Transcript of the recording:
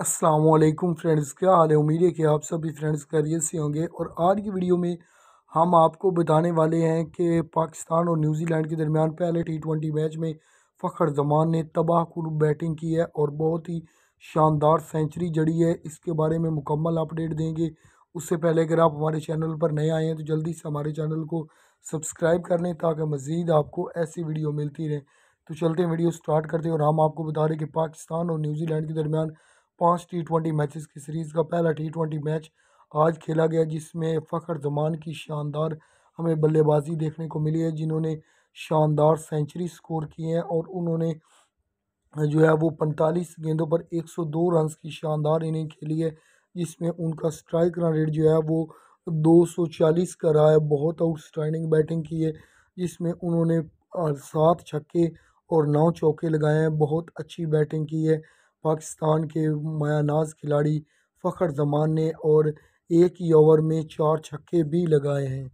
Aslam friends क्या हाल है उम्मीद है कि आप सभी फ्रेंड्स खैरियत से होंगे और आज की वीडियो में हम आपको बताने वाले हैं कि पाकिस्तान और न्यूजीलैंड के दरमियान पहले टी ट्वेंटी मैच में फ़खर जमान ने तबाह कुल बैटिंग की है और बहुत ही शानदार सेंचुरी जड़ी है इसके बारे में मुकम्मल अपडेट देंगे उससे पहले अगर आप हमारे चैनल पर नए आए हैं तो जल्दी से हमारे चैनल को सब्सक्राइब कर लें ताकि मज़ीद आपको ऐसी वीडियो मिलती रहे तो चलते हैं वीडियो स्टार्ट करते हैं और हम आपको बता रहे कि पाकिस्तान और न्यूजीलैंड के दरमियान पाँच टी ट्वेंटी मैचेस की सीरीज़ का पहला टी ट्वेंटी मैच आज खेला गया जिसमें फ़खर जमान की शानदार हमें बल्लेबाजी देखने को मिली है जिन्होंने शानदार सेंचुरी स्कोर की है और उन्होंने जो है वो पैंतालीस गेंदों पर एक दो रन की शानदार इनिंग खेली है जिसमें उनका स्ट्राइक रन रेट जो है वो दो सौ चालीस का रहा है बहुत आउटस्टैंडिंग बैटिंग की है जिसमें उन्होंने सात छक्के और नौ चौके लगाए हैं बहुत अच्छी बैटिंग की है पाकिस्तान के मायानाज खिलाड़ी फ़खर जमान ने और एक ही ओवर में चार छक्के भी लगाए हैं